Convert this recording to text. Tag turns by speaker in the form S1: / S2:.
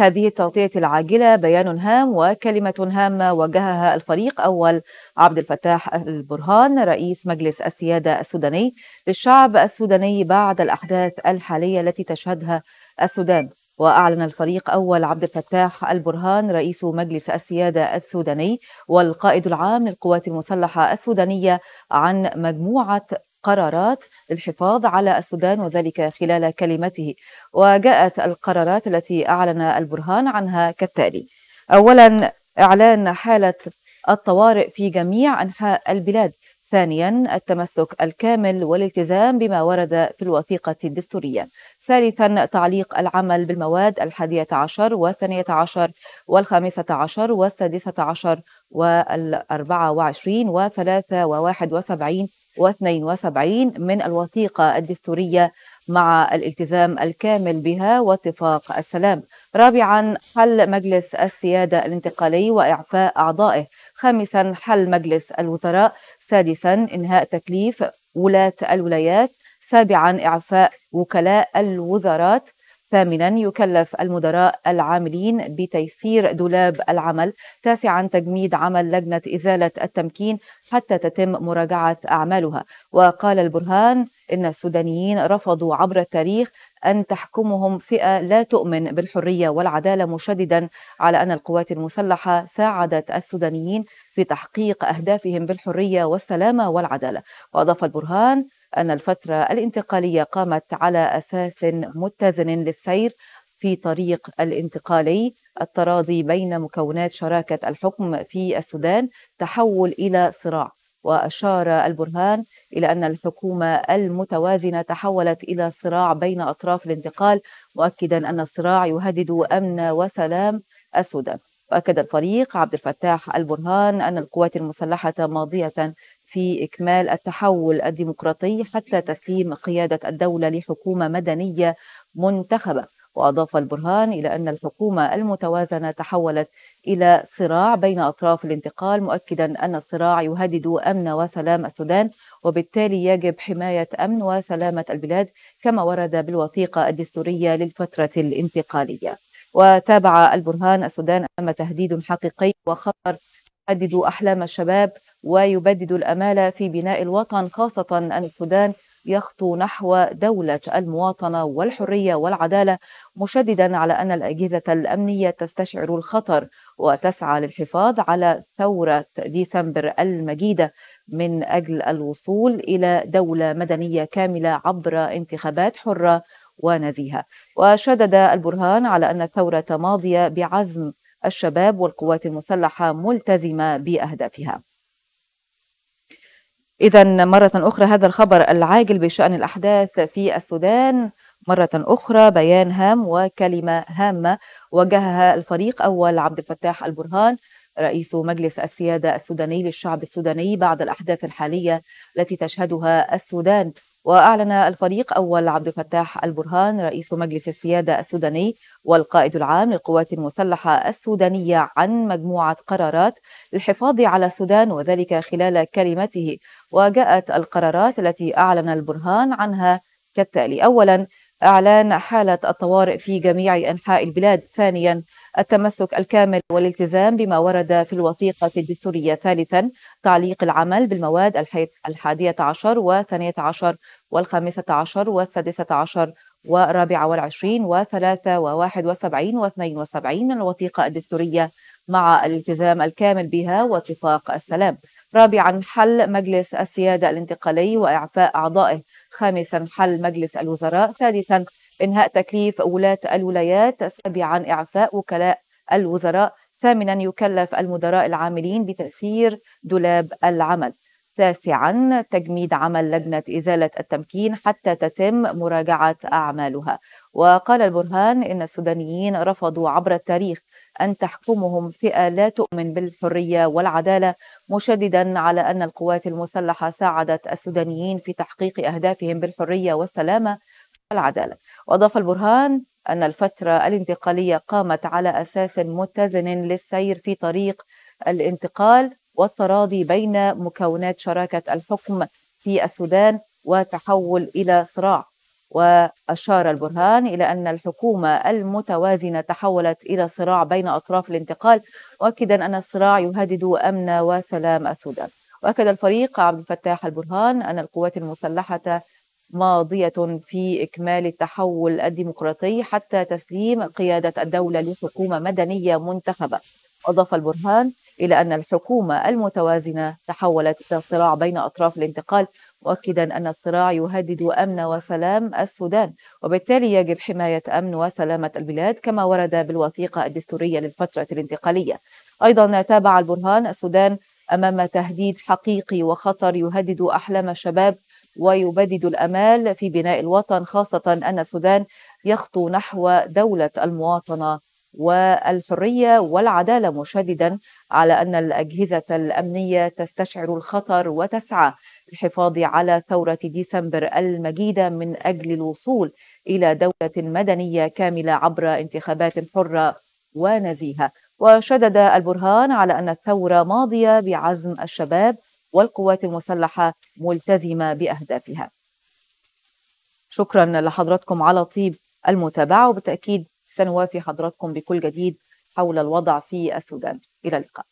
S1: هذه التغطية العاجلة بيان هام وكلمة هامة وجهها الفريق أول عبد الفتاح البرهان رئيس مجلس السيادة السوداني للشعب السوداني بعد الأحداث الحالية التي تشهدها السودان وأعلن الفريق أول عبد الفتاح البرهان رئيس مجلس السيادة السوداني والقائد العام للقوات المسلحة السودانية عن مجموعة قرارات للحفاظ على السودان وذلك خلال كلمته وجاءت القرارات التي أعلن البرهان عنها كالتالي أولا إعلان حالة الطوارئ في جميع أنحاء البلاد ثانيا التمسك الكامل والالتزام بما ورد في الوثيقة الدستورية ثالثا تعليق العمل بالمواد الحادية عشر والثانية عشر والخامسة عشر والسادسة عشر والأربعة وعشرين وثلاثة وواحد وسبعين 1972 من الوثيقة الدستورية مع الالتزام الكامل بها واتفاق السلام رابعا حل مجلس السيادة الانتقالي وإعفاء أعضائه خامسا حل مجلس الوزراء سادسا إنهاء تكليف ولاة الولايات سابعا إعفاء وكلاء الوزارات ثامنا يكلف المدراء العاملين بتيسير دولاب العمل تاسعا تجميد عمل لجنة إزالة التمكين حتى تتم مراجعة أعمالها وقال البرهان إن السودانيين رفضوا عبر التاريخ أن تحكمهم فئة لا تؤمن بالحرية والعدالة مشددا على أن القوات المسلحة ساعدت السودانيين في تحقيق أهدافهم بالحرية والسلامة والعدالة وأضاف البرهان أن الفترة الانتقالية قامت على أساس متزن للسير في طريق الانتقالي التراضي بين مكونات شراكة الحكم في السودان تحول إلى صراع وأشار البرهان إلى أن الحكومة المتوازنة تحولت إلى صراع بين أطراف الانتقال مؤكدا أن الصراع يهدد أمن وسلام السودان وأكد الفريق عبد الفتاح البرهان أن القوات المسلحة ماضية في إكمال التحول الديمقراطي حتى تسليم قيادة الدولة لحكومة مدنية منتخبة وأضاف البرهان إلى أن الحكومة المتوازنة تحولت إلى صراع بين أطراف الانتقال مؤكدا أن الصراع يهدد أمن وسلام السودان وبالتالي يجب حماية أمن وسلامة البلاد كما ورد بالوثيقة الدستورية للفترة الانتقالية وتابع البرهان السودان أمام تهديد حقيقي وخطر يهدد أحلام الشباب ويبدد الامال في بناء الوطن خاصه ان السودان يخطو نحو دولة المواطنة والحرية والعدالة مشددا على أن الأجهزة الأمنية تستشعر الخطر وتسعى للحفاظ على ثورة ديسمبر المجيدة من أجل الوصول إلى دولة مدنية كاملة عبر انتخابات حرة ونزيهة وشدد البرهان على أن الثورة ماضية بعزم الشباب والقوات المسلحة ملتزمة بأهدافها إذا مرة أخرى هذا الخبر العاجل بشأن الأحداث في السودان مرة أخرى بيان هام وكلمة هامة وجهها الفريق أول عبد الفتاح البرهان رئيس مجلس السيادة السوداني للشعب السوداني بعد الأحداث الحالية التي تشهدها السودان وأعلن الفريق أول عبد الفتاح البرهان رئيس مجلس السيادة السوداني والقائد العام للقوات المسلحة السودانية عن مجموعة قرارات للحفاظ على السودان وذلك خلال كلمته وجاءت القرارات التي أعلن البرهان عنها كالتالي أولا إعلان حالة الطوارئ في جميع أنحاء البلاد ثانيا التمسك الكامل والالتزام بما ورد في الوثيقة الدستورية ثالثا تعليق العمل بالمواد الحادية عشر والثانية عشر والخامسة عشر والسادسة عشر والرابعة والعشرين وثلاثة وواحد وسبعين واثنين وسبعين من الوثيقة الدستورية مع الالتزام الكامل بها واتفاق السلام رابعا حل مجلس السيادة الانتقالي وإعفاء أعضائه خامسا حل مجلس الوزراء سادسا إنهاء تكليف ولاة الولايات سابعا إعفاء وكلاء الوزراء ثامنا يكلف المدراء العاملين بتاثير دولاب العمل تاسعا تجميد عمل لجنة إزالة التمكين حتى تتم مراجعة أعمالها وقال البرهان إن السودانيين رفضوا عبر التاريخ أن تحكمهم فئة لا تؤمن بالحرية والعدالة مشددا على أن القوات المسلحة ساعدت السودانيين في تحقيق أهدافهم بالحرية والسلامة والعدالة وأضاف البرهان أن الفترة الانتقالية قامت على أساس متزن للسير في طريق الانتقال والتراضي بين مكونات شراكة الحكم في السودان وتحول إلى صراع وأشار البرهان إلى أن الحكومة المتوازنة تحولت إلى صراع بين أطراف الانتقال مؤكدا أن الصراع يهدد أمن وسلام السودان وأكد الفريق عبد الفتاح البرهان أن القوات المسلحة ماضية في إكمال التحول الديمقراطي حتى تسليم قيادة الدولة لحكومة مدنية منتخبة أضاف البرهان إلى أن الحكومة المتوازنة تحولت إلى صراع بين أطراف الانتقال مؤكدا أن الصراع يهدد أمن وسلام السودان وبالتالي يجب حماية أمن وسلامة البلاد كما ورد بالوثيقة الدستورية للفترة الانتقالية أيضا تابع البرهان السودان أمام تهديد حقيقي وخطر يهدد أحلام الشباب ويبدد الامال في بناء الوطن خاصه ان السودان يخطو نحو دوله المواطنه والحريه والعداله مشددا على ان الاجهزه الامنيه تستشعر الخطر وتسعى للحفاظ على ثوره ديسمبر المجيده من اجل الوصول الى دوله مدنيه كامله عبر انتخابات حره ونزيهه وشدد البرهان على ان الثوره ماضيه بعزم الشباب والقوات المسلحه ملتزمه باهدافها شكرا لحضراتكم على طيب المتابعه وبالتاكيد سنوافي حضراتكم بكل جديد حول الوضع في السودان إلى اللقاء